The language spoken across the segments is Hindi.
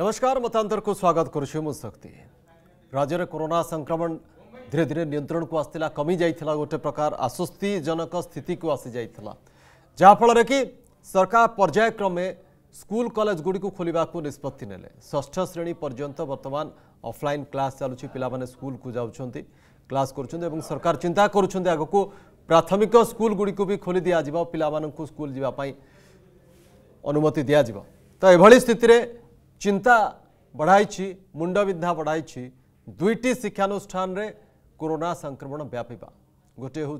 નમસ્કાર મતાંતરકુ સ્વાગત કરુછું મુ શક્તિ રાજ્યરે કોરોના સંક્રમણ ધીરે ધીરે નિયંત્રણકુ આસલા કમી જાય ગોટે પ્રકાર આશ્વસ્તિજનક સ્થિતિકુ આસી જાય ଯାହାଫଳରେ କି ସରକାର ପର୍ଯ୍ୟାୟକ୍ରମେ ସ୍କୁଲ କଲେଜଗୁଡ଼ିକୁ ଖୋଲିବାକୁ ନିଷ୍ପତ୍ତି ନେଲେ ଷଷ୍ଠ ଶ୍ରେଣୀ ପର୍ଯ୍ୟନ୍ତ ବର୍ତ୍ତମାନ ଅଫଲାଇନ୍ କ୍ଲାସ୍ ଚାଲୁଛି ପିଲାମାନେ ସ୍କୁଲକୁ ଯାଉଛନ୍ତି କ୍ଲାସ୍ କରୁଛନ୍ତି ଏବଂ ସରକାର ଚିନ୍ତା କରୁଛନ୍ତି ଆଗକୁ ପ୍ରାଥମିକ ସ୍କୁଲଗୁଡ଼ିକୁ ବି ଖୋଲି ଦିଆଯିବ ପିଲାମାନଙ୍କୁ ସ୍କୁଲ ଯିବା ପାଇଁ ଅନୁମତି ଦିଆଯିବ ତ ଏଭଳି ସ୍ଥିତିରେ चिंता बढ़ाई मुंडविंधा बढ़ाई दुईट शिक्षानुष्ठान कोरोना संक्रमण व्यापा गोटे हूँ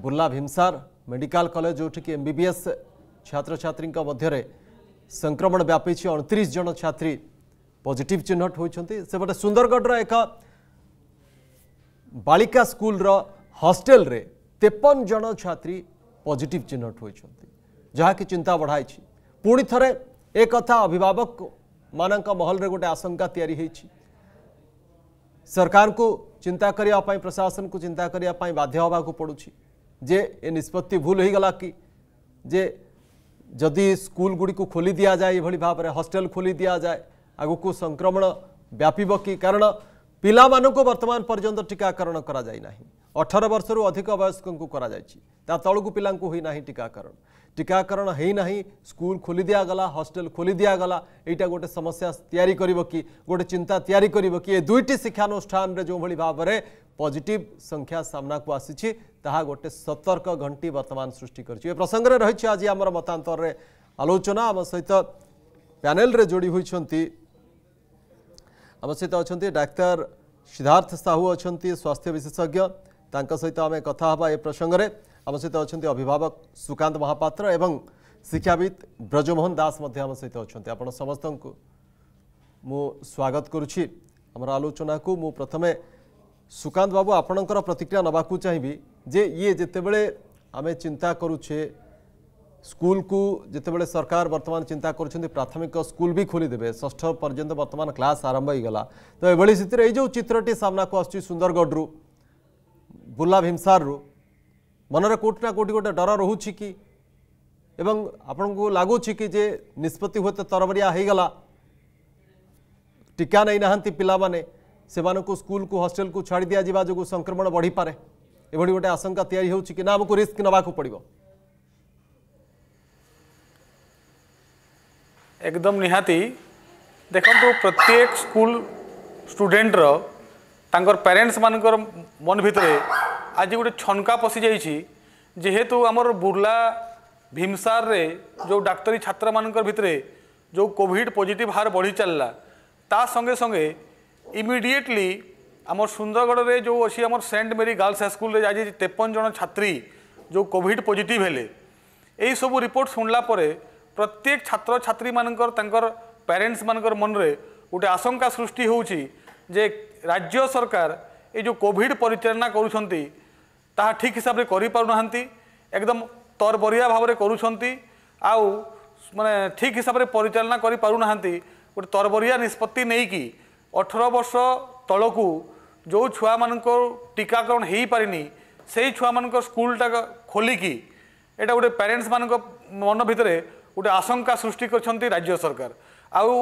बुर्ला भीमसार मेडिकल कॉलेज जो कि एम बिएस छात्र छात्री संक्रमण व्यापी अड़तीस जन छात्री पजिट चिन्हट होती सेपटे सुंदरगढ़ एक बालिका स्कूल हस्टेल रे तेपन जन छात्री पजिट चिन्हट होती जहाँकि चिंता बढ़ाई पुणि थे एक अभिभावक मान महल गोटे आशंका या सरकार को चिंता करने प्रशासन को चिंता करने बाध्य पड़ू जे ए निष्पत्ति भूल हो गला कि जे जदि स्कूल गुड़ी खोली दि जाए ये भाव में हस्टेल खोली दि जाए आग को संक्रमण व्यापक कि कारण पा बर्तमान पर्यटन टीकाकरण करना अठर वर्ष रु अधिक वयस्क तलकू पिला टीकाकरण टीकाकरण होना स्कूल खोली दिगला हस्टेल खोली दिगला यहाँ गोटे समस्या तैयारी कर कि गोटे चिंता तैयारी कर कि दुईट शिक्षानुष्ठान जो भाई भाव में पजिट संख्या सामना को आसी गोटे सतर्क घंटी बर्तमान सृष्टि कर प्रसंग में रही आज आम मतांतर में आलोचना आम सहित पानेल जोड़ी होती आम सहित अच्छा डाक्तर सिद्धार्थ साहू अच्छा स्वास्थ्य विशेषज्ञ सहित आम कथा ए प्रसंगे आम सहित अच्छा अभिभावक सुकांत महापात्र और शिक्षाविद ब्रजमोहन दास सहित अच्छा आपण समस्त मु स्वागत करुच्ची आलोचना को मु प्रथम सुकांत बाबू आपणकर प्रतिक्रिया नाकू चाहिए जे ये जितेबले आम चिंता करुचे स्कूल को जितेबले सरकार बर्तमान चिंता कर प्राथमिक स्कूल भी खोलीदे ष्ठ पर्यटन बर्तमान क्लास आरंभ होगा तो यह स्थित ये जो चित्रटी सामना को आसुंदरगढ़ बुर्ला भीमसारू मनरे कौटना कौटि गोटे डर रोचे कि आपण को लगुच कि जे निष्पत्ति हूत तरबरिया होगला टीका नहीं नहांती पिला से स्कूल को हस्टेल को छाड़ दि जावा जो संक्रमण बढ़ी पारे एभली गोटे आशंका या ना आमको रिस्क नाक पड़ो एकदम निहाती देखो प्रत्येक स्कूल स्टूडेन्टर तर पेरेन्ट्स मान मन भितर গোটে ছনকা পশি যাই যেহেতু আমার বুর্লা ভীমসারে যে ଯେଉଁ ছাত্র ଛାତ୍ରମାନଙ୍କର ভিতরে যে কোভিড পজিটিভ হার বড়ি ଚାଲିଲା তা সঙ্গে সঙ্গে ইমিডিয়েটলি আমার সুন্দরগড়ে যে অছি আমার সেন্ট মেরি গার্লস হাইস্কুল আজ তেপন জন ছাত্রী যে কোভিড পজিটিভ হলে এই সব রিপোর্ট শুনলা পরে প্রত্যেক ছাত্র ছাত্রী মানকর তাঁর প্যারেন্টস মানকর মনরে গোটে আশঙ্কা সৃষ্টি হচ্ছে যে রাজ্য সরকার এই যে কোভিড পরিচালনা করছেন ତାହା ଠିକ୍ ହିସାବରେ କରିପାରୁନାହାନ୍ତି ଏକଦମ ତରବରିଆ ଭାବରେ କରୁଛନ୍ତି ଆଉ ମାନେ ଠିକ୍ ହିସାବରେ ପରିଚାଳନା କରିପାରୁନାହାନ୍ତି ଗୋଟେ ତରବରିଆ ନିଷ୍ପତ୍ତି ନେଇକି ଅଠର ବର୍ଷ ତଳକୁ ଯେଉଁ ଛୁଆମାନଙ୍କ ଟିକାକରଣ ହୋଇପାରିନି ସେଇ ଛୁଆମାନଙ୍କ ସ୍କୁଲଟା ଖୋଲିକି ଏଇଟା ଗୋଟେ ପ୍ୟାରେଣ୍ଟସ୍ମାନଙ୍କ ମନ ଭିତରେ ଗୋଟେ ଆଶଙ୍କା ସୃଷ୍ଟି କରିଛନ୍ତି ରାଜ୍ୟ ସରକାର ଆଉ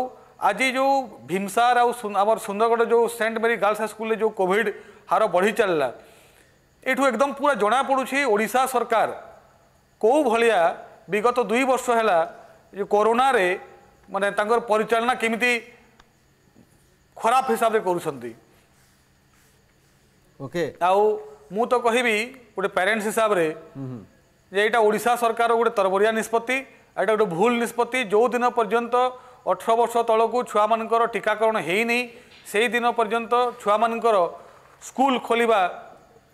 ଆଜି ଯେଉଁ ଭୀମସାର ଆଉ ଆମର ସୁନ୍ଦରଗଡ଼ ଯେଉଁ ସେଣ୍ଟ ମେରି ଗାର୍ଲସ ହାଇସ୍କୁଲରେ ଯେଉଁ କୋଭିଡ଼ ହାର ବଢ଼ି ଚାଲିଲା ଏଠୁ ଏକଦମ ପୁରା ଜଣାପଡ଼ୁଛି ଓଡ଼ିଶା ସରକାର କେଉଁ ଭଳିଆ ବିଗତ ଦୁଇ ବର୍ଷ ହେଲା ଯେ କରୋନାରେ ମାନେ ତାଙ୍କର ପରିଚାଳନା କେମିତି ଖରାପ ହିସାବରେ କରୁଛନ୍ତି ଓକେ ଆଉ ମୁଁ ତ କହିବି ଗୋଟେ ପ୍ୟାରେଣ୍ଟସ୍ ହିସାବରେ ଯେ ଏଇଟା ଓଡ଼ିଶା ସରକାର ଗୋଟେ ତରବରିଆ ନିଷ୍ପତ୍ତି ଏଇଟା ଗୋଟେ ଭୁଲ ନିଷ୍ପତ୍ତି ଯେଉଁ ଦିନ ପର୍ଯ୍ୟନ୍ତ ଅଠର ବର୍ଷ ତଳକୁ ଛୁଆମାନଙ୍କର ଟିକାକରଣ ହେଇନି ସେଇ ଦିନ ପର୍ଯ୍ୟନ୍ତ ଛୁଆମାନଙ୍କର ସ୍କୁଲ ଖୋଲିବା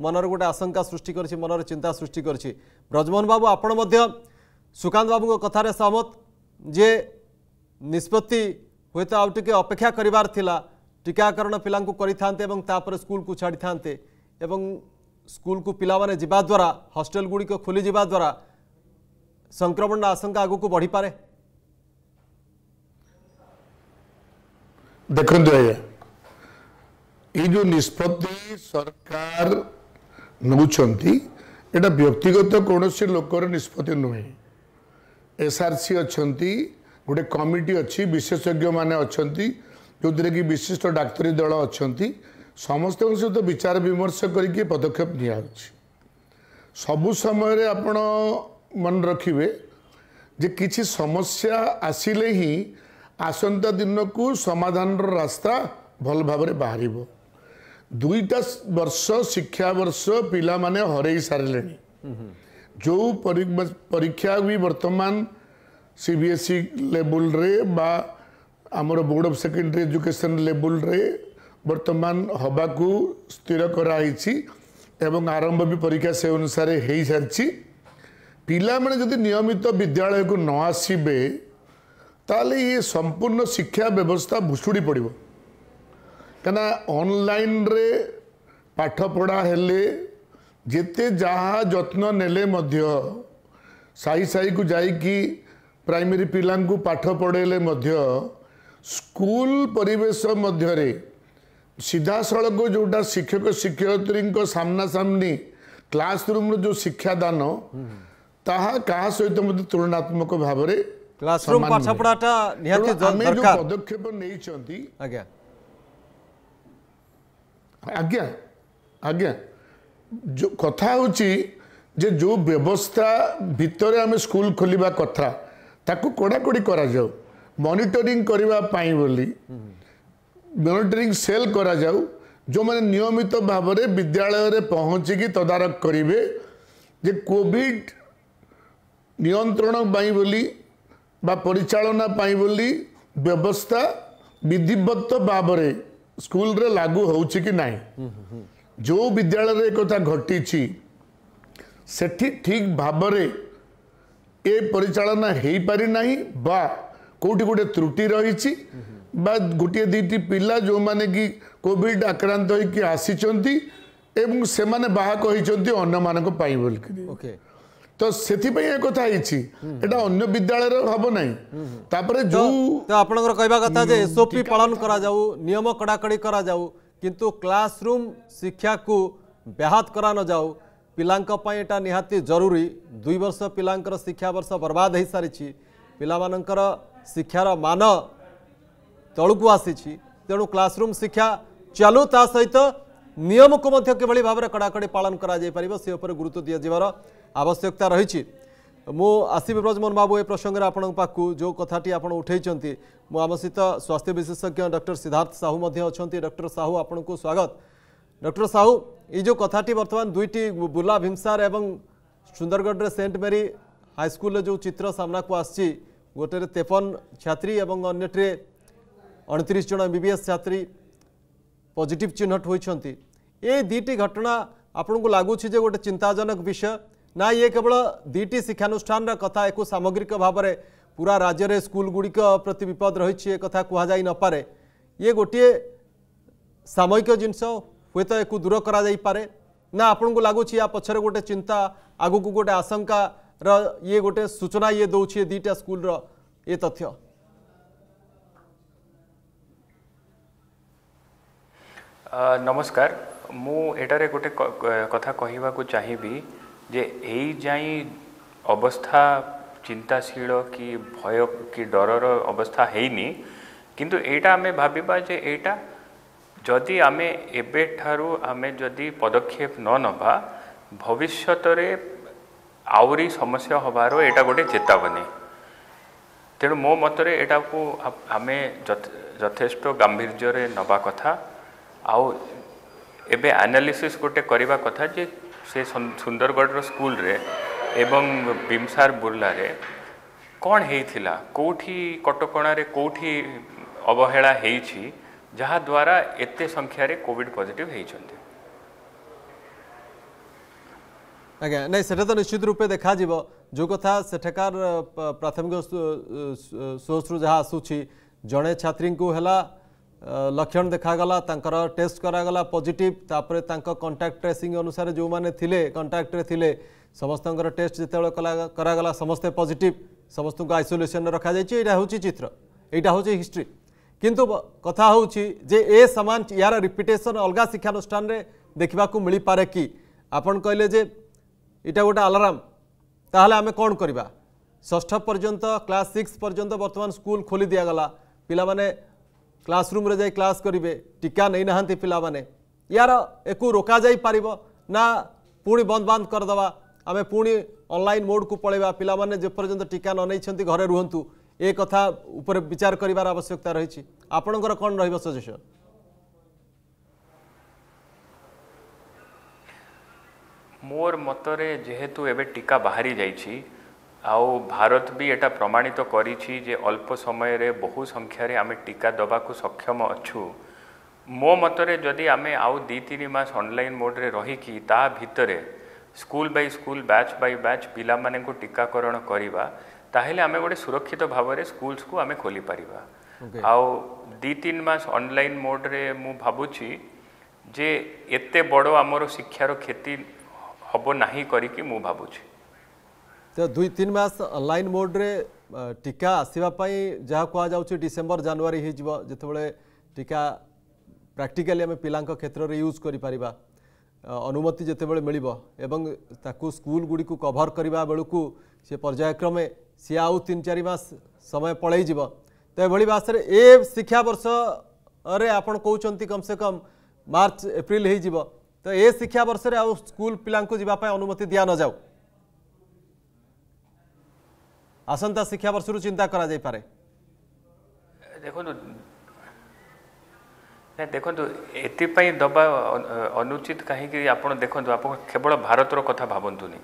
ମନରେ ଗୋଟେ ଆଶଙ୍କା ସୃଷ୍ଟି କରିଛି ମନରେ ଚିନ୍ତା ସୃଷ୍ଟି କରିଛି ବ୍ରଜମୋହନ ବାବୁ ଆପଣ ମଧ୍ୟ ସୁକାନ୍ତ ବାବୁଙ୍କ କଥାରେ ସହମତ ଯେ ନିଷ୍ପତ୍ତି ହୁଏତ ଆଉ ଟିକେ ଅପେକ୍ଷା କରିବାର ଥିଲା ଟିକାକରଣ ପିଲାଙ୍କୁ କରିଥାନ୍ତେ ଏବଂ ତାପରେ ସ୍କୁଲକୁ ଛାଡ଼ିଥାନ୍ତେ ଏବଂ ସ୍କୁଲକୁ ପିଲାମାନେ ଯିବା ଦ୍ୱାରା ହଷ୍ଟେଲଗୁଡ଼ିକ ଖୋଲିଯିବା ଦ୍ୱାରା ସଂକ୍ରମଣର ଆଶଙ୍କା ଆଗକୁ ବଢ଼ିପାରେ ଦେଖନ୍ତୁ ଆଜ୍ଞା ଏଇ ଯେଉଁ ନିଷ୍ପତ୍ତି ସରକାର ନେଉଛନ୍ତି ଏଇଟା ବ୍ୟକ୍ତିଗତ କୌଣସି ଲୋକର ନିଷ୍ପତ୍ତି ନୁହେଁ ଏସ୍ଆର୍ସି ଅଛନ୍ତି ଗୋଟେ କମିଟି ଅଛି ବିଶେଷଜ୍ଞମାନେ ଅଛନ୍ତି ଯେଉଁଥିରେ କି ବିଶିଷ୍ଟ ଡାକ୍ତରୀ ଦଳ ଅଛନ୍ତି ସମସ୍ତଙ୍କ ସହିତ ବିଚାର ବିମର୍ଶ କରିକି ପଦକ୍ଷେପ ନିଆହେଉଛି ସବୁ ସମୟରେ ଆପଣ ମନେ ରଖିବେ ଯେ କିଛି ସମସ୍ୟା ଆସିଲେ ହିଁ ଆସନ୍ତା ଦିନକୁ ସମାଧାନର ରାସ୍ତା ଭଲ ଭାବରେ ବାହାରିବ ଦୁଇଟା ବର୍ଷ ଶିକ୍ଷାବର୍ଷ ପିଲାମାନେ ହରେଇ ସାରିଲେଣି ଯେଉଁ ପରୀକ୍ଷା ବି ବର୍ତ୍ତମାନ ସି ବି ଏସ୍ ସି ଲେବୁଲ୍ରେ ବା ଆମର ବୋର୍ଡ଼ ଅଫ୍ ସେକେଣ୍ଡାରୀ ଏଜୁକେସନ୍ ଲେବୁଲ୍ରେ ବର୍ତ୍ତମାନ ହେବାକୁ ସ୍ଥିର କରାହେଇଛି ଏବଂ ଆରମ୍ଭ ବି ପରୀକ୍ଷା ସେ ଅନୁସାରେ ହେଇସାରିଛି ପିଲାମାନେ ଯଦି ନିୟମିତ ବିଦ୍ୟାଳୟକୁ ନ ଆସିବେ ତାହେଲେ ଇଏ ସମ୍ପୂର୍ଣ୍ଣ ଶିକ୍ଷା ବ୍ୟବସ୍ଥା ଭୁଷୁଡ଼ି ପଡ଼ିବ କାହିଁକିନା ଅନଲାଇନ୍ରେ ପାଠପଢ଼ା ହେଲେ ଯେତେ ଯାହା ଯତ୍ନ ନେଲେ ମଧ୍ୟ ସାହି ସାହିକୁ ଯାଇକି ପ୍ରାଇମେରୀ ପିଲାଙ୍କୁ ପାଠ ପଢ଼େଇଲେ ମଧ୍ୟ ସ୍କୁଲ ପରିବେଶ ମଧ୍ୟରେ ସିଧାସଳଖ ଯେଉଁଟା ଶିକ୍ଷକ ଶିକ୍ଷୟତ୍ରୀଙ୍କ ସାମ୍ନାସାମ୍ନି କ୍ଲାସରୁମ୍ରୁ ଯେଉଁ ଶିକ୍ଷାଦାନ ତାହା କାହା ସହିତ ମଧ୍ୟ ତୁଳନାତ୍ମକ ଭାବରେ ପଦକ୍ଷେପ ନେଇଛନ୍ତି ଆଜ୍ଞା ଆଜ୍ଞା ଆଜ୍ଞା କଥା ହେଉଛି ଯେ ଯେଉଁ ବ୍ୟବସ୍ଥା ଭିତରେ ଆମେ ସ୍କୁଲ ଖୋଲିବା କଥା ତାକୁ କଡ଼ାକଡ଼ି କରାଯାଉ ମନିଟରିଂ କରିବା ପାଇଁ ବୋଲି ମନିଟରିଂ ସେଲ୍ କରାଯାଉ ଯେଉଁମାନେ ନିୟମିତ ଭାବରେ ବିଦ୍ୟାଳୟରେ ପହଞ୍ଚିକି ତଦାରଖ କରିବେ ଯେ କୋଭିଡ଼ ନିୟନ୍ତ୍ରଣ ପାଇଁ ବୋଲି ବା ପରିଚାଳନା ପାଇଁ ବୋଲି ବ୍ୟବସ୍ଥା ବିଧିବଦ୍ଧ ଭାବରେ स्कूल रे लागू हो ना जो विद्यालय एक घटी से ठीक भाव ये परिचालना हो पारिना कौटी गोटे त्रुटि रही गोटे दुटी पिला जो मैंने कि कोविड आक्रांत होकर आसी बाहक होती अन्न मानक बोल के ତ ସେଥିପାଇଁ ଏ କଥା ହେଇଛି ଏଟା ଅନ୍ୟ ବିଦ୍ୟାଳୟରେ ହବ ନାହିଁ ତାପରେ ଯୋଉ ଆପଣଙ୍କର କହିବା କଥା ଯେ ଏସ୍ଓପି ପାଳନ କରାଯାଉ ନିୟମ କଡ଼ାକଡ଼ି କରାଯାଉ କିନ୍ତୁ କ୍ଲାସରୁମ୍ ଶିକ୍ଷାକୁ ବ୍ୟାହତ କରାନଯାଉ ପିଲାଙ୍କ ପାଇଁ ଏଇଟା ନିହାତି ଜରୁରୀ ଦୁଇ ବର୍ଷ ପିଲାଙ୍କର ଶିକ୍ଷାବର୍ଷ ବର୍ବାଦ ହୋଇସାରିଛି ପିଲାମାନଙ୍କର ଶିକ୍ଷାର ମାନ ତଳକୁ ଆସିଛି ତେଣୁ କ୍ଲାସରୁମ୍ ଶିକ୍ଷା ଚାଲୁ ତା ସହିତ ନିୟମକୁ ମଧ୍ୟ କିଭଳି ଭାବରେ କଡ଼ାକଡ଼ି ପାଳନ କରାଯାଇପାରିବ ସେ ଉପରେ ଗୁରୁତ୍ୱ ଦିଆଯିବାର ଆବଶ୍ୟକତା ରହିଛି ମୁଁ ଆସିବି ବ୍ରଜମୋହନ ବାବୁ ଏ ପ୍ରସଙ୍ଗରେ ଆପଣଙ୍କ ପାଖକୁ ଯେଉଁ କଥାଟି ଆପଣ ଉଠାଇଛନ୍ତି ମୁଁ ଆମ ସହିତ ସ୍ୱାସ୍ଥ୍ୟ ବିଶେଷଜ୍ଞ ଡକ୍ଟର ସିଦ୍ଧାର୍ଥ ସାହୁ ମଧ୍ୟ ଅଛନ୍ତି ଡକ୍ଟର ସାହୁ ଆପଣଙ୍କୁ ସ୍ୱାଗତ ଡକ୍ଟର ସାହୁ ଏଇ ଯେଉଁ କଥାଟି ବର୍ତ୍ତମାନ ଦୁଇଟି ବୁର୍ଲା ଭୀମସାର ଏବଂ ସୁନ୍ଦରଗଡ଼ରେ ସେଣ୍ଟ ମେରି ହାଇସ୍କୁଲରେ ଯେଉଁ ଚିତ୍ର ସାମ୍ନାକୁ ଆସିଛି ଗୋଟେରେ ତେପନ ଛାତ୍ରୀ ଏବଂ ଅନ୍ୟଟିରେ ଅଣତିରିଶ ଜଣ ଏମ୍ ବି ବି ଏସ୍ ଛାତ୍ରୀ ପଜିଟିଭ୍ ଚିହ୍ନଟ ହୋଇଛନ୍ତି ଏ ଦୁଇଟି ଘଟଣା ଆପଣଙ୍କୁ ଲାଗୁଛି ଯେ ଗୋଟେ ଚିନ୍ତାଜନକ ବିଷୟ ना ये केवल दुईट शिक्षानुष्ठान कथा एक सामग्रिक भाव में पूरा राज्य स्कूल गुड़िक प्रति विपद रही कथा कह नपे ये गोटे सामयिक जिनस हूँ तो एक दूर करापे आपन को लगुच या पक्ष गोटे चिंता आग को गोटे आशंका रे गोटे सूचना ये दौर दीटा स्कूल ये तथ्य नमस्कार मुटार गोटे कथा कह चाहिए ଯେ ଏଇ ଯାଇ ଅବସ୍ଥା ଚିନ୍ତାଶୀଳ କି ଭୟ କି ଡରର ଅବସ୍ଥା ହେଇନି କିନ୍ତୁ ଏଇଟା ଆମେ ଭାବିବା ଯେ ଏଇଟା ଯଦି ଆମେ ଏବେଠାରୁ ଆମେ ଯଦି ପଦକ୍ଷେପ ନ ନେବା ଭବିଷ୍ୟତରେ ଆହୁରି ସମସ୍ୟା ହେବାର ଏଇଟା ଗୋଟେ ଚେତାବନୀ ତେଣୁ ମୋ ମତରେ ଏଇଟାକୁ ଆମେ ଯଥେଷ୍ଟ ଗାମ୍ଭୀର୍ଯ୍ୟରେ ନେବା କଥା ଆଉ ଏବେ ଆନାଲିସିସ୍ ଗୋଟେ କରିବା କଥା ଯେ ସେ ସୁନ୍ଦରଗଡ଼ର ସ୍କୁଲରେ ଏବଂ ବିମ୍ସାର ବୁର୍ଲାରେ କ'ଣ ହେଇଥିଲା କେଉଁଠି କଟକଣାରେ କେଉଁଠି ଅବହେଳା ହେଇଛି ଯାହାଦ୍ୱାରା ଏତେ ସଂଖ୍ୟାରେ କୋଭିଡ଼ ପଜିଟିଭ ହେଇଛନ୍ତି ଆଜ୍ଞା ନାଇଁ ସେଟା ତ ନିଶ୍ଚିତ ରୂପେ ଦେଖାଯିବ ଯେଉଁ କଥା ସେଠାକାର ପ୍ରାଥମିକ ସୋର୍ସରୁ ଯାହା ଆସୁଛି ଜଣେ ଛାତ୍ରୀଙ୍କୁ ହେଲା लक्षण देखागला टेस्ट करागला पॉजिटिव तापर कंटाक्ट ट्रेसींग अनुसार जो मैंने कंटाक्ट्रे कंटाक्ट समस्त टेस्ट जिते करागला समस्ते पजिट समस्त को आइसोलेसन रखा जाइए हूँ चित्र यहाँ हूँ हिस्ट्री किंतु कथा हूँ जे ए सामान यार रिपिटेसन अलग शिक्षानुष्ठान देखा मिल पारे कि आपण कहले इटा गोटे आलाराम ताहले आम कौन करवा ष्ठ पर्यंत क्लास सिक्स पर्यंत बर्तमान स्कूल खोली दिगला पाने କ୍ଲାସରୁମ୍ରେ ଯାଇ କ୍ଲାସ୍ କରିବେ ଟିକା ନେଇନାହାନ୍ତି ପିଲାମାନେ ୟାର ଏକୁ ରୋକାଯାଇପାରିବ ନା ପୁଣି ବନ୍ଦ ବାନ୍ଦ କରିଦେବା ଆମେ ପୁଣି ଅନଲାଇନ୍ ମୋଡ଼କୁ ପଳାଇବା ପିଲାମାନେ ଯେପର୍ଯ୍ୟନ୍ତ ଟିକା ନ ନେଇଛନ୍ତି ଘରେ ରୁହନ୍ତୁ ଏ କଥା ଉପରେ ବିଚାର କରିବାର ଆବଶ୍ୟକତା ରହିଛି ଆପଣଙ୍କର କ'ଣ ରହିବ ସଜେସନ୍ ମୋର ମତରେ ଯେହେତୁ ଏବେ ଟିକା ବାହାରି ଯାଇଛି ଆଉ ଭାରତ ବି ଏଟା ପ୍ରମାଣିତ କରିଛି ଯେ ଅଳ୍ପ ସମୟରେ ବହୁ ସଂଖ୍ୟାରେ ଆମେ ଟିକା ଦେବାକୁ ସକ୍ଷମ ଅଛୁ ମୋ ମତରେ ଯଦି ଆମେ ଆଉ ଦୁଇ ତିନି ମାସ ଅନଲାଇନ୍ ମୋଡ଼୍ରେ ରହିକି ତା ଭିତରେ school by school batch by batch ପିଲାମାନଙ୍କୁ ଟିକାକରଣ କରିବା ତାହେଲେ ଆମେ ଗୋଟେ ସୁରକ୍ଷିତ ଭାବରେ ସ୍କୁଲ୍ସକୁ ଆମେ ଖୋଲିପାରିବା ଆଉ ଦୁଇ ତିନି ମାସ ଅନଲାଇନ୍ ମୋଡ଼୍ରେ ମୁଁ ଭାବୁଛି ଯେ ଏତେ ବଡ଼ ଆମର ଶିକ୍ଷାର କ୍ଷତି ହେବ ନାହିଁ କରିକି ମୁଁ ଭାବୁଛି तो दुई तीन मस अनलाइन मोड्रे टीका आसवाई जहाँ कहुचे डिसेम्बर जानुरी होते टीका प्राक्टिकाली आम पिला क्षेत्र में यूज कर अनुमति जितेबाला मिल स्कूल गुड़ी को कभर करने बेलू सी पर्यायक्रमे सी आउ तीन चार मस समय पल तो यह भाष शिक्षा वर्ष कौन कम से कम मार्च एप्रिल हो तो ये शिक्षा वर्ष स्कूल पिला अनुमति दि न जाऊ আসন্তা শিক্ষাবর্ষর চিন্তা করা যাইপারে দেখুন ନା ଦେଖନ୍ତୁ ଏଥିପାଇଁ ଦେବା ଅନୁଚିତ କାହିଁକି ଆପଣ ଦେଖନ୍ତୁ ଆପଣ କେବଳ ଭାରତର କଥା ଭାବନ୍ତୁନି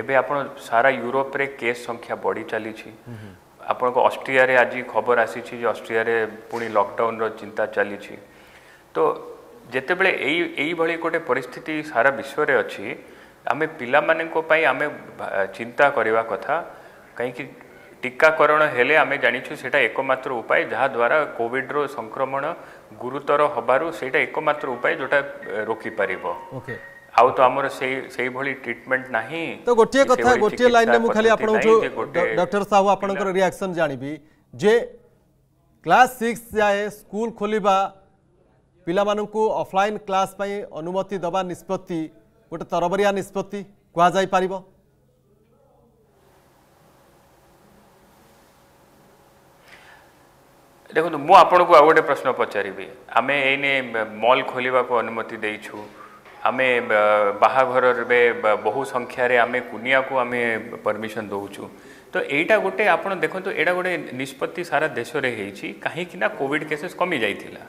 ଏବେ ଆପଣ ସାରା ୟୁରୋପରେ କେସ୍ ସଂଖ୍ୟା ବଢ଼ି ଚାଲିଛି ଆପଣଙ୍କ ଅଷ୍ଟ୍ରିଆରେ ଆଜି ଖବର ଆସିଛି ଯେ ଅଷ୍ଟ୍ରିଆରେ ପୁଣି ଲକଡାଉନର ଚିନ୍ତା ଚାଲିଛି ତ ଯେତେବେଳେ ଏଇ ଏଇଭଳି ଗୋଟେ ପରିସ୍ଥିତି ସାରା ବିଶ୍ୱରେ ଅଛି ଆମେ ପିଲାମାନଙ୍କ ପାଇଁ ଆମେ ଚିନ୍ତା କରିବା କଥା कहीं टीकाकरण हेले आम जाचु से एकम्र उपाय जहाद्वारा कोविड्र संक्रमण गुरुतर हबार से एकम्र उपाय जोटा रोकीपर ओके ଆଉ ତ ଆମର ସେଇ ସେଇଭଳି ଟ୍ରିଟମେଣ୍ଟ ନାହିଁ ତ ଗୋଟିଏ କଥା ଗୋଟିଏ ଲାଇନରେ ମୁଁ ଖାଲି ଆପଣଙ୍କଠୁ ଡକ୍ଟର ସାହୁ ଆପଣଙ୍କର ରିଆକ୍ସନ ଜାଣିବି ଯେ କ୍ଲାସ୍ ସିକ୍ସ ଯାଏ ସ୍କୁଲ ଖୋଲିବା ପିଲାମାନଙ୍କୁ ଅଫଲାଇନ୍ କ୍ଲାସ୍ ପାଇଁ ଅନୁମତି ଦେବା ନିଷ୍ପତ୍ତି ଗୋଟେ ତରବରିଆ ନିଷ୍ପତ୍ତି କୁହାଯାଇପାରିବ ଦେଖନ୍ତୁ ମୁଁ ଆପଣଙ୍କୁ ଆଉ ଗୋଟେ ପ୍ରଶ୍ନ ପଚାରିବି ଆମେ ଏଇନେ ମଲ୍ ଖୋଲିବାକୁ ଅନୁମତି ଦେଇଛୁ ଆମେ ବାହାଘରରେ ବହୁ ସଂଖ୍ୟାରେ ଆମେ କୁନିଆକୁ ଆମେ ପରମିଶନ୍ ଦେଉଛୁ ତ ଏଇଟା ଗୋଟେ ଆପଣ ଦେଖନ୍ତୁ ଏଇଟା ଗୋଟେ ନିଷ୍ପତ୍ତି ସାରା ଦେଶରେ ହେଇଛି କାହିଁକି ନା କୋଭିଡ଼ କେସେସ୍ କମିଯାଇଥିଲା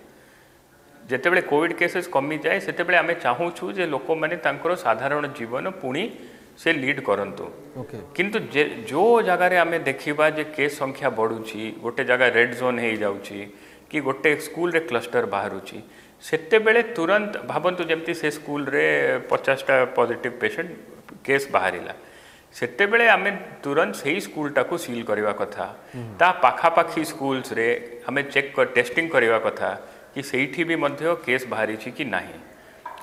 ଯେତେବେଳେ କୋଭିଡ଼ କେସେସ୍ କମିଯାଏ ସେତେବେଳେ ଆମେ ଚାହୁଁଛୁ ଯେ ଲୋକମାନେ ତାଙ୍କର ସାଧାରଣ ଜୀବନ ପୁଣି से लीड करूँ कि जो जगार आम देखा जे केस संख्या बढ़ुँच गोटे जगह रेड जोन हो जा कि गोटे स्कूल रे क्लस्टर बाहर से तुरंत भावतु जमी से स्कूल रे पचासटा पजिट पेसेंट केस बाहर से आम तुरंत से ही स्कूल टाक सिल करने कथा ताखापाखी स्कूल्स आम चेक कर, टेस्टिंग करवा कथा कि सही भी केस बाहरी कि नहीं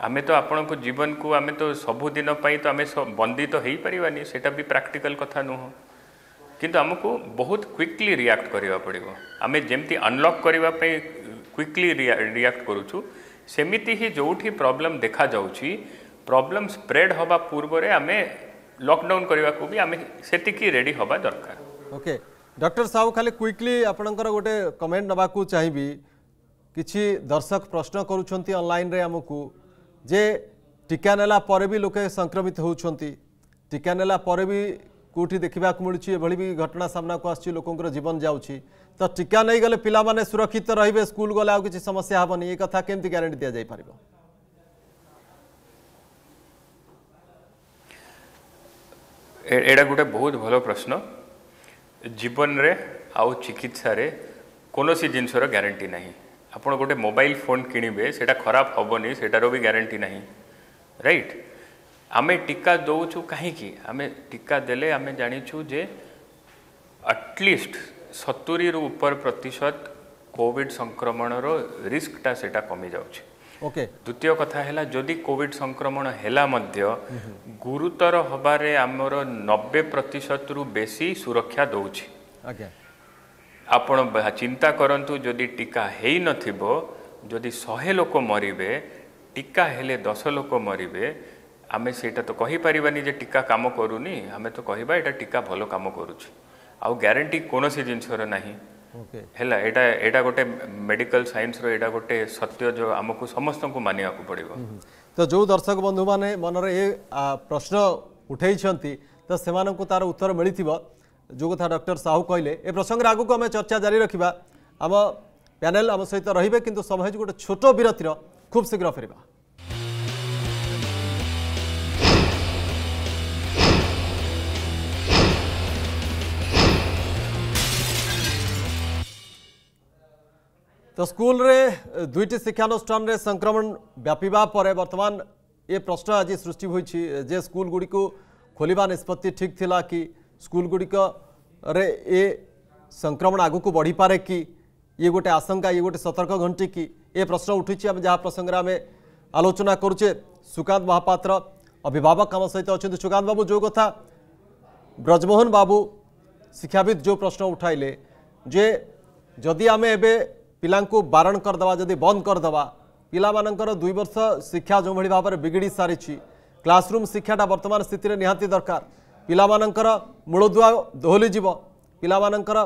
ଆମେ ତ ଆପଣଙ୍କ ଜୀବନକୁ ଆମେ ତ ସବୁଦିନ ପାଇଁ ତ ଆମେ ବନ୍ଦୀ ତ ହେଇପାରିବାନି ସେଇଟା ବି ପ୍ରାକ୍ଟିକାଲ କଥା ନୁହଁ କିନ୍ତୁ ଆମକୁ ବହୁତ କ୍ୱିକଲି ରିଆକ୍ଟ କରିବାକୁ ପଡ଼ିବ ଆମେ ଯେମିତି ଅନଲକ୍ କରିବା ପାଇଁ କ୍ୱିକଲି ରିଆକ୍ଟ କରୁଛୁ ସେମିତି ହିଁ ଯେଉଁଠି ପ୍ରୋବ୍ଲେମ୍ ଦେଖାଯାଉଛି ପ୍ରୋବ୍ଲେମ୍ ସ୍ପ୍ରେଡ୍ ହେବା ପୂର୍ବରେ ଆମେ ଲକଡାଉନ୍ କରିବାକୁ ବି ଆମେ ସେତିକି ରେଡ଼ି ହେବା ଦରକାର ଓକେ ଡକ୍ଟର ସାହୁ ଖାଲି କ୍ୱିକଲି ଆପଣଙ୍କର ଗୋଟେ କମେଣ୍ଟ ନେବାକୁ ଚାହିଁବି କିଛି ଦର୍ଶକ ପ୍ରଶ୍ନ କରୁଛନ୍ତି ଅନଲାଇନ୍ରେ ଆମକୁ ଯେ ଟିକା ନେଲା ପରେ ବି ଲୋକେ ସଂକ୍ରମିତ ହେଉଛନ୍ତି ଟିକା ନେଲା ପରେ ବି କେଉଁଠି ଦେଖିବାକୁ ମିଳୁଛି ଏଭଳି ବି ଘଟଣା ସାମ୍ନାକୁ ଆସୁଛି ଲୋକଙ୍କର ଜୀବନ ଯାଉଛି ତ ଟିକା ନେଇଗଲେ ପିଲାମାନେ ସୁରକ୍ଷିତ ରହିବେ ସ୍କୁଲ ଗଲେ ଆଉ କିଛି ସମସ୍ୟା ହେବନି ଏ କଥା କେମିତି ଗ୍ୟାରେଣ୍ଟି ଦିଆଯାଇପାରିବ ଏଇଟା ଗୋଟେ ବହୁତ ଭଲ ପ୍ରଶ୍ନ ଜୀବନରେ ଆଉ ଚିକିତ୍ସାରେ କୌଣସି ଜିନିଷର ଗ୍ୟାରେଣ୍ଟି ନାହିଁ ଆପଣ ଗୋଟେ ମୋବାଇଲ ଫୋନ କିଣିବେ ସେଇଟା ଖରାପ ହେବନି ସେଇଟାର ବି ଗ୍ୟାରେଣ୍ଟି ନାହିଁ ରାଇଟ୍ ଆମେ ଟୀକା ଦେଉଛୁ କାହିଁକି ଆମେ ଟୀକା ଦେଲେ ଆମେ ଜାଣିଛୁ ଯେ ଆଟଲିଷ୍ଟ ସତୁରିରୁ ଉପର ପ୍ରତିଶତ କୋଭିଡ଼ ସଂକ୍ରମଣର ରିସ୍କଟା ସେଇଟା କମିଯାଉଛି ଓକେ ଦ୍ୱିତୀୟ କଥା ହେଲା ଯଦି କୋଭିଡ଼ ସଂକ୍ରମଣ ହେଲା ମଧ୍ୟ ଗୁରୁତର ହେବାରେ ଆମର ନବେ ପ୍ରତିଶତରୁ ବେଶୀ ସୁରକ୍ଷା ଦେଉଛି ଆଜ୍ଞା ଆପଣ ଚିନ୍ତା କରନ୍ତୁ ଯଦି ଟୀକା ହୋଇନଥିବ ଯଦି ଶହେ ଲୋକ ମରିବେ ଟୀକା ହେଲେ ଦଶ ଲୋକ ମରିବେ ଆମେ ସେଇଟା ତ କହିପାରିବାନି ଯେ ଟୀକା କାମ କରୁନି ଆମେ ତ କହିବା ଏଇଟା ଟୀକା ଭଲ କାମ କରୁଛି ଆଉ ଗ୍ୟାରେଣ୍ଟି କୌଣସି ଜିନିଷର ନାହିଁ ହେଲା ଏଇଟା ଏଇଟା ଗୋଟେ ମେଡ଼ିକାଲ ସାଇନ୍ସର ଏଇଟା ଗୋଟେ ସତ୍ୟ ଯେଉଁ ଆମକୁ ସମସ୍ତଙ୍କୁ ମାନିବାକୁ ପଡ଼ିବ ତ ଯେଉଁ ଦର୍ଶକ ବନ୍ଧୁମାନେ ମନରେ ଏ ପ୍ରଶ୍ନ ଉଠାଇଛନ୍ତି ତ ସେମାନଙ୍କୁ ତାର ଉତ୍ତର ମିଳିଥିବ जो कथा डक्टर साहू कहले ए प्रसंग आगक आम चर्चा जारी रखा आम प्यानेल आम सहित रे कि समय गोटे छोट विरतिर खूब शीघ्र फेर তো স্কুলরে দুইটি শিক্ষানুষ্ঠানের সংক্রমণ ব্যাপিবা পরে বর্তমান এ প্রশ্ন আজ সৃষ্টি হয়েছে যে স্কুলগুড়ি খোলা নিষ্পতি ঠিক লা কি स्कूल ए संक्रमण आगक पारे कि ये गोटे आशंका ये गोटे सतर्क घंटी कि ये प्रश्न उठी जहाँ प्रसंगे आम आलोचना करुचे सुकांत महापात्र अभिभावक आम सहित अच्छा सुकांत बाबू जो कथा ब्रजमोहन बाबू शिक्षाविद जो प्रश्न उठाइले जे जदि आम ए पिला बारण करदे जदि बंद करदे दुई वर्ष शिक्षा जो भाव में बिगड़ी सारी क्लासरूम शिक्षाटा बर्तमान स्थित निहाती दरकार ପିଲାମାନଙ୍କର ମୂଳଦୁଆ ଦୋହଲିଯିବ ପିଲାମାନଙ୍କର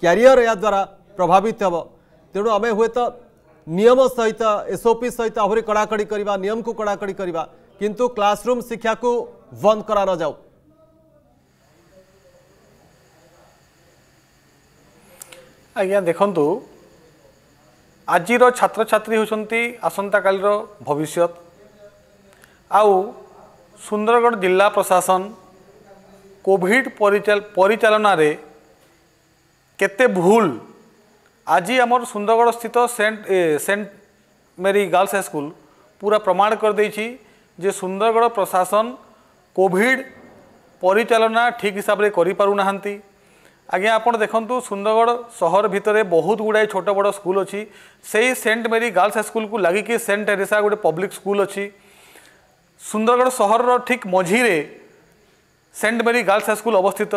କ୍ୟାରିୟର ଏହାଦ୍ୱାରା ପ୍ରଭାବିତ ହେବ ତେଣୁ ଆମେ ହୁଏତ ନିୟମ ସହିତ ଏସ୍ଓପି ସହିତ ଆହୁରି କଡ଼ାକଡ଼ି କରିବା ନିୟମକୁ କଡ଼ାକଡ଼ି କରିବା କିନ୍ତୁ କ୍ଲାସରୁମ୍ ଶିକ୍ଷାକୁ ବନ୍ଦ କରା ନଯାଉ ଆଜ୍ଞା ଦେଖନ୍ତୁ ଆଜିର ଛାତ୍ରଛାତ୍ରୀ ହେଉଛନ୍ତି ଆସନ୍ତାକାଲିର ଭବିଷ୍ୟତ ଆଉ ସୁନ୍ଦରଗଡ଼ ଜିଲ୍ଲା ପ୍ରଶାସନ କୋଭିଡ଼ ପରିଚାଳନାରେ କେତେ ଭୁଲ ଆଜି ଆମର ସୁନ୍ଦରଗଡ଼ ସ୍ଥିତ Saint Saint Mary Girls High School ପୁରା ପ୍ରମାଣ କରିଦେଇଛି ଯେ ସୁନ୍ଦରଗଡ଼ ପ୍ରଶାସନ କୋଭିଡ଼ ପରିଚାଳନା ଠିକ୍ ହିସାବରେ କରିପାରୁନାହାନ୍ତି ଆଜ୍ଞା ଆପଣ ଦେଖନ୍ତୁ ସୁନ୍ଦରଗଡ଼ ସହର ଭିତରେ ବହୁତ ଗୁଡ଼ାଏ ଛୋଟ ବଡ଼ ସ୍କୁଲ ଅଛି ସେଇ ସେଣ୍ଟ ମେରି ଗାର୍ଲସ ହାଇସ୍କୁଲକୁ ଲାଗିକି ସେଣ୍ଟ ଟେରେସା ଗୋଟେ ପବ୍ଲିକ ସ୍କୁଲ ଅଛି ସୁନ୍ଦରଗଡ଼ ସହରର ଠିକ୍ ମଝିରେ ସେଣ୍ଟ ମେରି ଗାର୍ଲସ ହାଇସ୍କୁଲ ଅବସ୍ଥିତ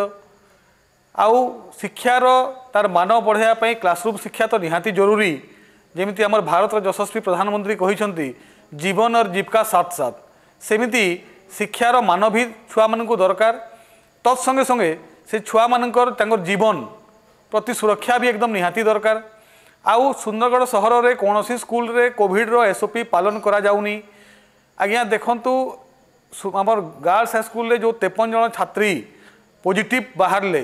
ଆଉ ଶିକ୍ଷାର ତାର ମାନ ବଢ଼ାଇବା ପାଇଁ କ୍ଲାସରୁମ୍ ଶିକ୍ଷା ତ ନିହାତି ଜରୁରୀ ଯେମିତି ଆମର ଭାରତର ଯଶସ୍ୱୀ ପ୍ରଧାନମନ୍ତ୍ରୀ କହିଛନ୍ତି ଜୀବନ ଅର୍ ଜୀବିକା ସାଥ ସାଥ ସେମିତି ଶିକ୍ଷାର ମାନ ବି ଛୁଆମାନଙ୍କୁ ଦରକାର ତତ୍ ସଙ୍ଗେ ସଙ୍ଗେ ସେ ଛୁଆମାନଙ୍କର ତାଙ୍କର ଜୀବନ ପ୍ରତି ସୁରକ୍ଷା ବି ଏକଦମ ନିହାତି ଦରକାର ଆଉ ସୁନ୍ଦରଗଡ଼ ସହରରେ କୌଣସି ସ୍କୁଲରେ କୋଭିଡ଼ର ଏସ୍ଓପି ପାଳନ କରାଯାଉନି ଆଜ୍ଞା ଦେଖନ୍ତୁ আমার গার্লস হাইস্কুলে যে তেপন জন ছাত্রী পজিটিভ বাহারে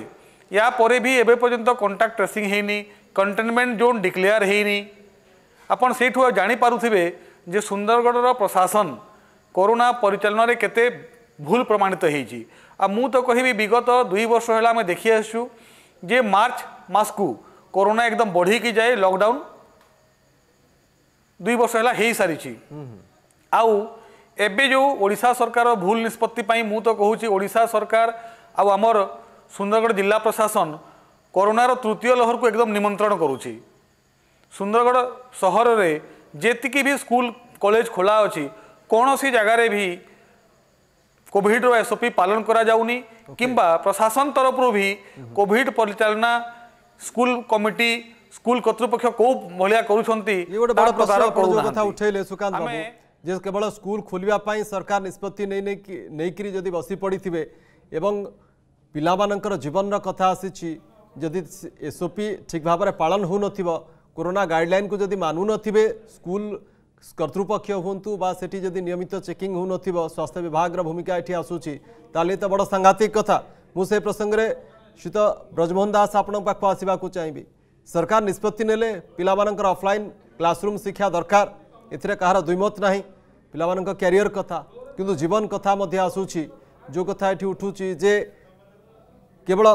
ইয়াপরে বি এবে পর্যন্ত কন্টাক্ট ট্রেসিং হয়নি কন্টেনমেন্ট জোন ডিক্লেয়ার হয়নি আপনার সেইটু জাঁপারে যে সুন্দরগড়র প্রশাসন করোনা পরিচালনার কেতে ভুল প্রমাণিত হয়েছি মু তো কহিবি বিগত দুই বর্ষ হল আমি দেখি আসছু যে মার্চ মাসকু করোনা একদম বড়িকি যায় লকডাউন দুই বর্ষ হল হয়ে সারিছি আউ ଏବେ ଯେଉଁ ଓଡ଼ିଶା ସରକାର ଭୁଲ ନିଷ୍ପତ୍ତି ପାଇଁ ମୁଁ ତ କହୁଛି ଓଡ଼ିଶା ସରକାର ଆଉ ଆମର ସୁନ୍ଦରଗଡ଼ ଜିଲ୍ଲା ପ୍ରଶାସନ କରୋନାର ତୃତୀୟ ଲହରକୁ ଏକଦମ ନିମନ୍ତ୍ରଣ କରୁଛି ସୁନ୍ଦରଗଡ଼ ସହରରେ ଯେତିକି ବି ସ୍କୁଲ କଲେଜ ଖୋଲା ଅଛି କୌଣସି ଜାଗାରେ ବି କୋଭିଡ଼ର ଏସ୍ଓପି ପାଳନ କରାଯାଉନି କିମ୍ବା ପ୍ରଶାସନ ତରଫରୁ ବି କୋଭିଡ଼ ପରିଚାଳନା ସ୍କୁଲ କମିଟି ସ୍କୁଲ କର୍ତ୍ତୃପକ୍ଷ କେଉଁ ଭଳିଆ କରୁଛନ୍ତି କଥା ଉଠେଇଲେ ସୁକାନ୍ତ जे केवल स्कूल खोलवापी सरकार निष्पत्ति नहींकर बस पड़ी थे पिलाकर जीवन रहा आसी जदि एसओपी ठीक भावना पालन हो नोना गाइडल को जदि मानु नए स्कूल करतृपक्ष हूँ जब नियमित चेकिंग हो नवास्थ्य विभाग भूमिका ये आसूसी तो बड़ सांघातिक कथ मुझे प्रसंगे श्रीत ब्रजमोहन दास आपको आसवाक चाहिए सरकार निष्पत्ति ने पाला अफलाइन क्लासरूम शिक्षा दरकार ଏଥିରେ କାହାର ଦ୍ୱିମତ ନାହିଁ ପିଲାମାନଙ୍କ କ୍ୟାରିୟର କଥା କିନ୍ତୁ ଜୀବନ କଥା ମଧ୍ୟ ଆସୁଛି ଯେଉଁ କଥା ଏଠି ଉଠୁଛି ଯେ କେବଳ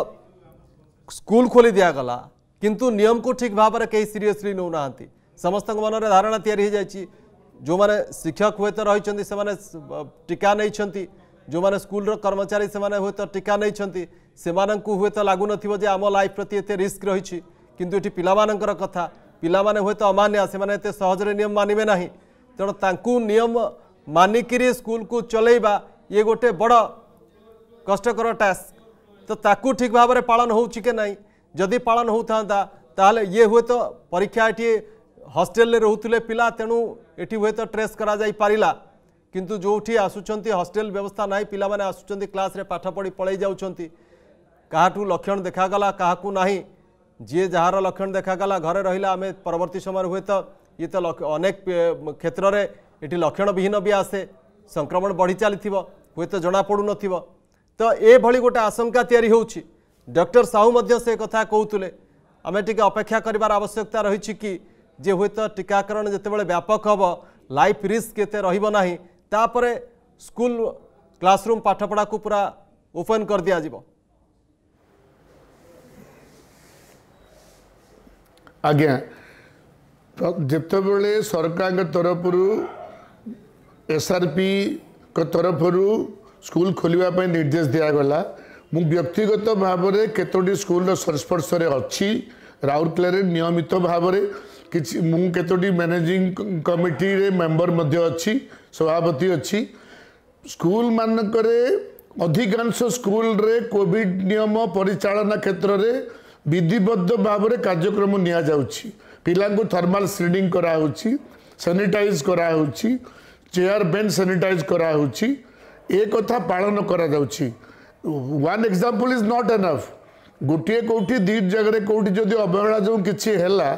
ସ୍କୁଲ ଖୋଲି ଦିଆଗଲା କିନ୍ତୁ ନିୟମକୁ ଠିକ୍ ଭାବରେ କେହି ସିରିୟସଲି ନେଉନାହାନ୍ତି ସମସ୍ତଙ୍କ ମନରେ ଧାରଣା ତିଆରି ହୋଇଯାଇଛି ଯେଉଁମାନେ ଶିକ୍ଷକ ହୁଏତ ରହିଛନ୍ତି ସେମାନେ ଟିକା ନେଇଛନ୍ତି ଯେଉଁମାନେ ସ୍କୁଲର କର୍ମଚାରୀ ସେମାନେ ହୁଏତ ଟିକା ନେଇଛନ୍ତି ସେମାନଙ୍କୁ ହୁଏତ ଲାଗୁନଥିବ ଯେ ଆମ ଲାଇଫ୍ ପ୍ରତି ଏତେ ରିସ୍କ ରହିଛି କିନ୍ତୁ ଏଠି ପିଲାମାନଙ୍କର କଥା ପିଲାମାନେ ହୁଏତ ଅମାନିଆ ସେମାନେ ଏତେ ସହଜରେ ନିୟମ ମାନିବେ ନାହିଁ ତେଣୁ ତାଙ୍କୁ ନିୟମ ମାନିକିରି ସ୍କୁଲକୁ ଚଲେଇବା ଇଏ ଗୋଟେ ବଡ଼ କଷ୍ଟକର ଟାସ୍କ ତ ତାକୁ ଠିକ୍ ଭାବରେ ପାଳନ ହେଉଛି କି ନାହିଁ ଯଦି ପାଳନ ହେଉଥାନ୍ତା ତାହେଲେ ଇଏ ହୁଏତ ପରୀକ୍ଷା ଏଠି ହଷ୍ଟେଲରେ ରହୁଥିଲେ ପିଲା ତେଣୁ ଏଠି ହୁଏତ ଟ୍ରେସ୍ କରାଯାଇପାରିଲା କିନ୍ତୁ ଯେଉଁଠି ଆସୁଛନ୍ତି ହଷ୍ଟେଲ ବ୍ୟବସ୍ଥା ନାହିଁ ପିଲାମାନେ ଆସୁଛନ୍ତି କ୍ଲାସ୍ରେ ପାଠ ପଢ଼ି ପଳାଇ ଯାଉଛନ୍ତି କାହାଠୁ ଲକ୍ଷଣ ଦେଖାଗଲା କାହାକୁ ନାହିଁ जी जार लक्षण देखाला घरे रहा आम परवर्त समय हुए तो ये तो अनेक क्षेत्र में ये लक्षण विहीन भी आसे संक्रमण बढ़ी चली हे तो जमापड़ न तो यह गोटे आशंका या डॉक्टर साहू से कथा कहते आम टे अपेक्षा करार आवश्यकता रही कि जे हे तो टीकाकरण जिते व्यापक हम लाइफ रिस्क ये रहा तापर स्कूल क्लासरूम पाठपढ़ा को पूरा ओपन कर दिज्व ଆଜ୍ଞା ଯେତେବେଳେ ସରକାରଙ୍କ ତରଫରୁ ଏସ୍ଆର୍ପିଙ୍କ ତରଫରୁ ସ୍କୁଲ ଖୋଲିବା ପାଇଁ ନିର୍ଦ୍ଦେଶ ଦିଆଗଲା ମୁଁ ବ୍ୟକ୍ତିଗତ ଭାବରେ କେତୋଟି ସ୍କୁଲର ସଂସ୍ପର୍ଶରେ ଅଛି ରାଉରକେଲାରେ ନିୟମିତ ଭାବରେ କିଛି ମୁଁ କେତୋଟି ମ୍ୟାନେଜିଂ କମିଟିରେ ମେମ୍ବର ମଧ୍ୟ ଅଛି ସଭାପତି ଅଛି ସ୍କୁଲ ମାନଙ୍କରେ ଅଧିକାଂଶ ସ୍କୁଲରେ କୋଭିଡ଼ ନିୟମ ପରିଚାଳନା କ୍ଷେତ୍ରରେ ବିଧିବଦ୍ଧ ଭାବରେ କାର୍ଯ୍ୟକ୍ରମ ନିଆଯାଉଛି ପିଲାଙ୍କୁ ଥର୍ମାଲ୍ ସ୍କ୍ରିନିଂ କରାହେଉଛି ସାନିଟାଇଜ୍ କରାହେଉଛି ଚେୟାର ବେଞ୍ଚ ସାନିଟାଇଜ୍ କରାହେଉଛି ଏ କଥା ପାଳନ କରାଯାଉଛି one example is not enough ଗୋଟିଏ କେଉଁଠି ଦୁଇ ଜାଗାରେ କେଉଁଠି ଯଦି ଅବହେଳା ଯେଉଁ କିଛି ହେଲା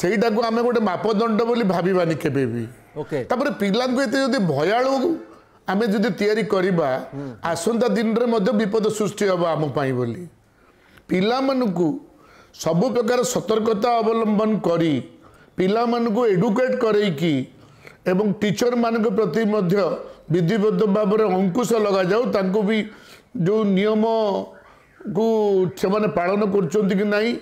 ସେଇଟାକୁ ଆମେ ଗୋଟେ ମାପଦଣ୍ଡ ବୋଲି ଭାବିବାନି କେବେ ବି ତାପରେ ପିଲାଙ୍କୁ ଏତେ ଯଦି ଭୟାଳୁ ଆମେ ଯଦି ତିଆରି କରିବା ଆସନ୍ତା ଦିନରେ ମଧ୍ୟ ବିପଦ ସୃଷ୍ଟି ହେବ ଆମ ପାଇଁ ବୋଲି ପିଲାମାନଙ୍କୁ ସବୁ ପ୍ରକାର ସତର୍କତା ଅବଲମ୍ବନ କରି ପିଲାମାନଙ୍କୁ ଏଡୁକେଟ୍ କରେଇକି ଏବଂ ଟିଚରମାନଙ୍କ ପ୍ରତି ମଧ୍ୟ ବିଧିବଦ୍ଧ ଭାବରେ ଅଙ୍କୁଶ ଲଗାଯାଉ ତାଙ୍କୁ ବି ଯେଉଁ ନିୟମକୁ ସେମାନେ ପାଳନ କରୁଛନ୍ତି କି ନାହିଁ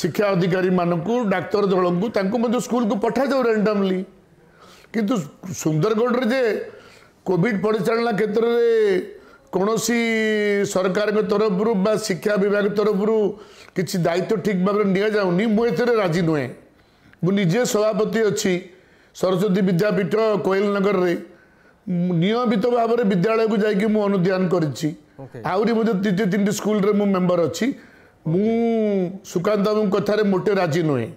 ଶିକ୍ଷା ଅଧିକାରୀମାନଙ୍କୁ ଡାକ୍ତର ଦଳଙ୍କୁ ତାଙ୍କୁ ମଧ୍ୟ ସ୍କୁଲକୁ ପଠାଯାଉ ରେଣ୍ଡମ୍ଲି କିନ୍ତୁ ସୁନ୍ଦରଗଡ଼ରେ ଯେ କୋଭିଡ଼ ପରିଚାଳନା କ୍ଷେତ୍ରରେ କୌଣସି ସରକାରଙ୍କ ତରଫରୁ ବା ଶିକ୍ଷା ବିଭାଗ ତରଫରୁ କିଛି ଦାୟିତ୍ୱ ଠିକ୍ ଭାବରେ ନିଆଯାଉନି ମୁଁ ଏଥିରେ ରାଜି ନୁହେଁ ମୁଁ ନିଜେ ସଭାପତି ଅଛି ସରସ୍ଵତୀ ବିଦ୍ୟାପୀଠ ନଗରରେ ନିୟମିତ ଭାବରେ ବିଦ୍ୟାଳୟକୁ ଯାଇକି ମୁଁ ଅନୁଧ୍ୟାନ କରିଛି ଆହୁରି ମଧ୍ୟ ଦ୍ୱିତୀୟ ତିନିଟି ସ୍କୁଲରେ ମୁଁ ମେମ୍ବର ଅଛି ମୁଁ ସୁକାନ୍ତ ବାବୁଙ୍କ କଥାରେ ମୋଟେ ରାଜି ନୁହେଁ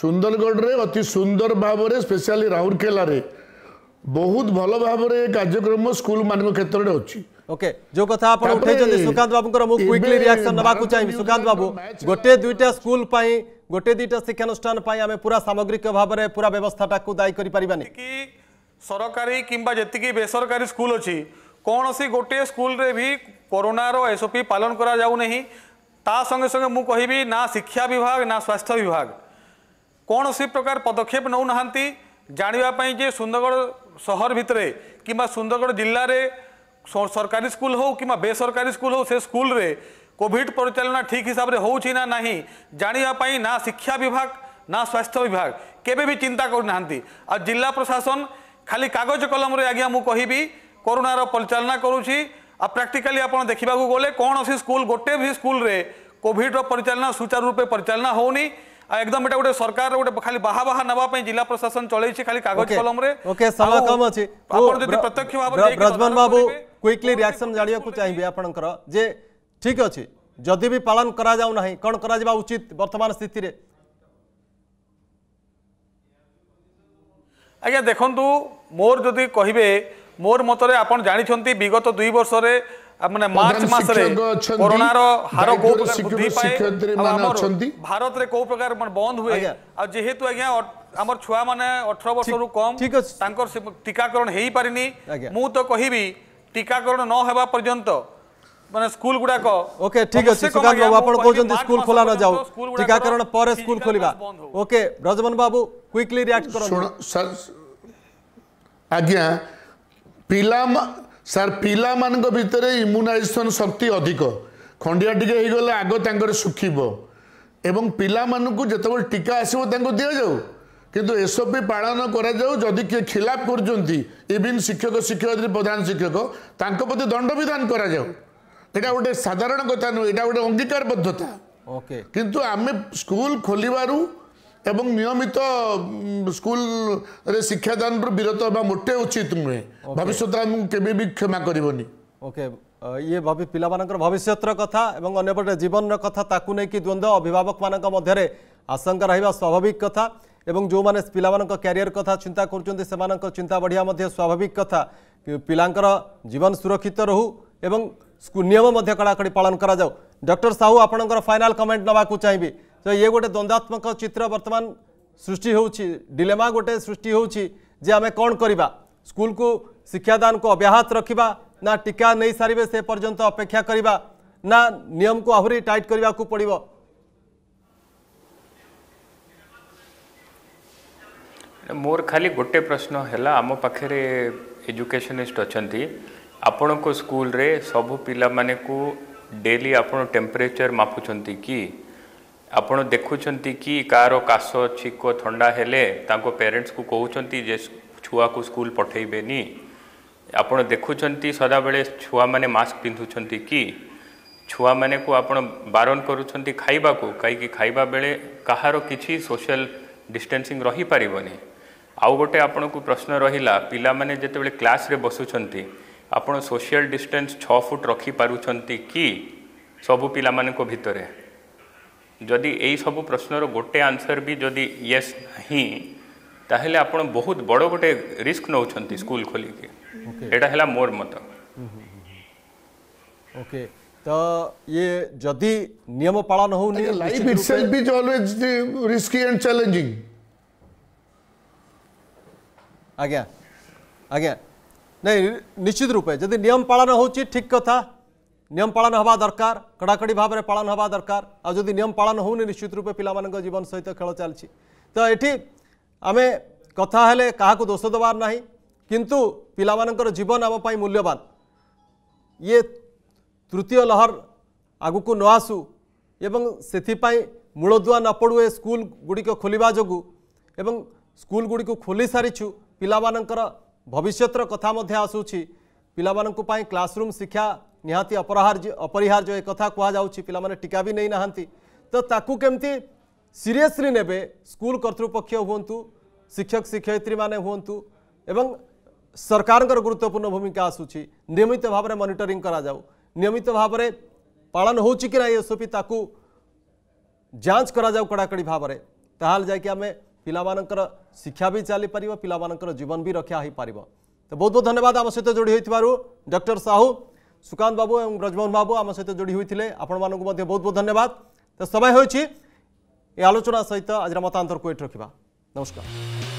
ସୁନ୍ଦରଗଡ଼ରେ ଅତି ସୁନ୍ଦର ଭାବରେ ସ୍ପେଶାଲି ରାଉରକେଲାରେ ବହୁତ ଭଲ ଭାବରେ କାର୍ଯ୍ୟକ୍ରମ ସ୍କୁଲମାନଙ୍କ କ୍ଷେତ୍ରରେ ଅଛି ओके जो कथा आप उठाई सुकांत को मुझे क्विकली रियाक्शन को चाहिए सुकांत बाबू गोटे दुईटा स्कूल गोटे दुईटा शिक्षानुष्ठान आम पूरा सामग्रिक भाव में पूरा व्यवस्था को दायी कर सरकारी किंवा जी बेसरकारी स्कूल अच्छी कौन सी गोटे स्कूल रे भी रो एसओपी पालन करा संगे संगे मु कहिबि ना शिक्षा विभाग ना स्वास्थ्य विभाग कौन सी प्रकार पदक्षेप नौना पई जे सुंदरगढ़ सहर भितरे किंबा सुंदरगढ़ जिले में सरकारी स्कूल हो कि बेसरकारी स्कूल हो से स्कूल रे कोविड परिचालना ठीक हिसाब से होना ना जानापी ना शिक्षा विभाग ना स्वास्थ्य विभाग के चिंता करना आ जिला प्रशासन खाली कागज कलम आज्ञा मुझे कह करोनार परिचालना करुच्ची आ प्राक्टिकाली आप देखा गले कौन सी स्कूल गोटे भी स्कूल कोविड्र परिचालना सुचारू रूपे परिचालना होनी एकदम एटा गोटे सरकार गोटे खाली बाहा बाहा नबा जिला प्रशासन चलैछि खाली कागज कलम रे ओके समय कम अछि आपण जदि प्रत्यक्ष भाबरे ब्रजमन बाबू क्विकली रिएक्शन जानिया को चाहिए आपणकर जे ठीक अछि जदि भी पालन करा जाउ नाही कोन करा जाबा उचित वर्तमान स्थिति रे आज्ञा देखु मोर जदि कहे मोर मतरे आप जानी विगत दुई वर्ष माने तो मार्च मास रे कोरोना रो हारो को सिक्योरिटी माने अछंती भारत रे को प्रकार मन बंद हुए आ जेहेतु आ गया हमर छुआ माने 18 वर्ष रु कम तांकर टीकाकरण हेई पारिनी मु तो कहिबी टीकाकरण न होबा पर्यंत माने स्कूल गुडा को ओके ठीक अछि सुगा बाबू आपण कोजंती स्कूल खोला न जाओ टीकाकरण पर स्कूल खोलिबा ओके ब्रजमन बाबू क्विकली रिएक्ट करो सर आ गया ସାର୍ ପିଲାମାନଙ୍କ ଭିତରେ ଇମ୍ୟୁନାଇଜେସନ୍ ଶକ୍ତି ଅଧିକ ଖଣ୍ଡିଆ ଟିକେ ହେଇଗଲେ ଆଗ ତାଙ୍କର ଶୁଖିବ ଏବଂ ପିଲାମାନଙ୍କୁ ଯେତେବେଳେ ଟୀକା ଆସିବ ତାଙ୍କୁ ଦିଆଯାଉ କିନ୍ତୁ ଏସ୍ଓପି ପାଳନ କରାଯାଉ ଯଦି କିଏ ଖିଲାପ କରୁଛନ୍ତି ଇଭିନ୍ ଶିକ୍ଷକ ଶିକ୍ଷୟତ୍ରୀ ପ୍ରଧାନ ଶିକ୍ଷକ ତାଙ୍କ ପ୍ରତି ଦଣ୍ଡବିଧାନ କରାଯାଉ ଏଇଟା ଗୋଟେ ସାଧାରଣ କଥା ନୁହେଁ ଏଇଟା ଗୋଟେ ଅଙ୍ଗୀକାରବଦ୍ଧତା ଓକେ କିନ୍ତୁ ଆମେ ସ୍କୁଲ ଖୋଲିବାରୁ এবং নিয়মিত স্কুল আর শিক্ষা দানৰ বিৰত হোৱা মোটে উচিত নহয় ভৱিষ্যত আমাক কেবেবি ক্ষমা কৰিবনি ओके এই ভৱিষ্যত পিলাবনৰ ভৱিষ্যতৰ কথা আৰু অন্য প্ৰে জীৱনৰ কথা তাকু নেকি দ্বন্দ্ব অভিভাৱক মানক মধ্যৰে অসঙ্গ ৰহিব স্বাভাৱিক কথা আৰু যো মানে পিলাবনৰ কেৰিয়াৰ কথা চিন্তা কৰিছোঁ তেমানক চিন্তা बढিয়া মধ্য স্বাভাৱিক কথা পিলাংকৰ জীৱন সুৰক্ষিত ৰহু আৰু স্কুল নিয়ম মধ্যকলাকৰি পালন কৰা যাওক ডক্টৰ সাহু আপোনাকৰ ফাইনাল কমেন্ট নৱাকু চাইবি तो ये गोटे द्वंद्वात्मक चित्र बर्तमान सृष्टि होलेमा गोटे सृष्टि होमें कौन करवा स्कूल को शिक्षादान को अव्याहत रखा ना टीका नहीं सारे से पर्यटन अपेक्षा करवा ना नियम को आहरी टाइट करने को पड़ मोर खाली गोटे प्रश्न है आम पाखे एजुकेशनिस्ट अच्छा आपण को स्कूल रे सब पिला माने को डेली आप टेम्परेचर मापुंट कि ଆପଣ ଦେଖୁଛନ୍ତି କି କାହାର କାଶ ଛିଙ୍କ ଥଣ୍ଡା ହେଲେ ତାଙ୍କ ପେରେଣ୍ଟସ୍କୁ କହୁଛନ୍ତି ଯେ ଛୁଆକୁ ସ୍କୁଲ ପଠାଇବେନି ଆପଣ ଦେଖୁଛନ୍ତି ସଦାବେଳେ ଛୁଆମାନେ ମାସ୍କ ପିନ୍ଧୁଛନ୍ତି କି ଛୁଆମାନଙ୍କୁ ଆପଣ ବାରଣ କରୁଛନ୍ତି ଖାଇବାକୁ କାହିଁକି ଖାଇବା ବେଳେ କାହାର କିଛି ସୋସିଆଲ ଡିଷ୍ଟାନ୍ସିଂ ରହିପାରିବନି ଆଉ ଗୋଟେ ଆପଣଙ୍କୁ ପ୍ରଶ୍ନ ରହିଲା ପିଲାମାନେ ଯେତେବେଳେ କ୍ଲାସ୍ରେ ବସୁଛନ୍ତି ଆପଣ ସୋସିଆଲ ଡିଷ୍ଟାନ୍ସ ଛଅ ଫୁଟ ରଖିପାରୁଛନ୍ତି କି ସବୁ ପିଲାମାନଙ୍କ ଭିତରେ जदि ଏଇସବୁ ପ୍ରଶ୍ନର गोटे आंसर भी ଯଦି ये ନାହିଁ ତାହେଲେ बहुत बड़ गोटे रिस्क नौ स्कूल खोल के ଏଇଟା ହେଲା मोर मत हम्म, ओके तो ये जदि नियम पालन हो life itself always risky and challenging आज्ञा आज्ञा नहीं निश्चित रूप है नियम पालन हो ठीक कथा नियम पालन हवा दरकार कड़ाकड़ी भाव में पालन हवा दरकार आदि नियम पालन होनी निश्चित रूपे पिला जीवन सहित खेल चलती तो ये आम कथा क्या दोष देवार ना किंतु पिलार जीवन आमपाई मूल्यवान ये तृतीय लहर आग को न आसू एवं से मूलदुआ न पड़ुए स्कूल गुड़िक खोल जो एवं स्कूल गुड़ी खोली सारी पिला भविष्य कथा आसूँ पिला क्लासरूम शिक्षा निहाती अपरिहार्य अपरिहार्य एक कहु पिला टीका भी नहीं ना तो कमी सीरीयसली ने स्कूल करतृपक्ष हूँ शिक्षक शिक्षयित्री मैंने हूँ एवं सरकार गुरुत्वपूर्ण भूमिका आसूरी नियमित भाव में मनिटरी करमित भाव पालन हो ना एसओपी ताकि जांच करा कड़ाकड़ी भाव में ताल ताकि आम पिला शिक्षा भी चली पार पा जीवन भी रक्षा हो पार তো বহুত বহুত ধন্যবাদ আমার সহ যোড়ি হয়েছিল ডক্টর সাহু সুকান্ত বাবু এবং ব্রজমোহন বাবু আমার সহ যোড়ি হয়েছিল আপনার বহুত বহুত ধন্যবাদ তো সময় হয়েছে এই আলোচনা সহ আজ মতান্তর কুয়েট রাখা নমস্কার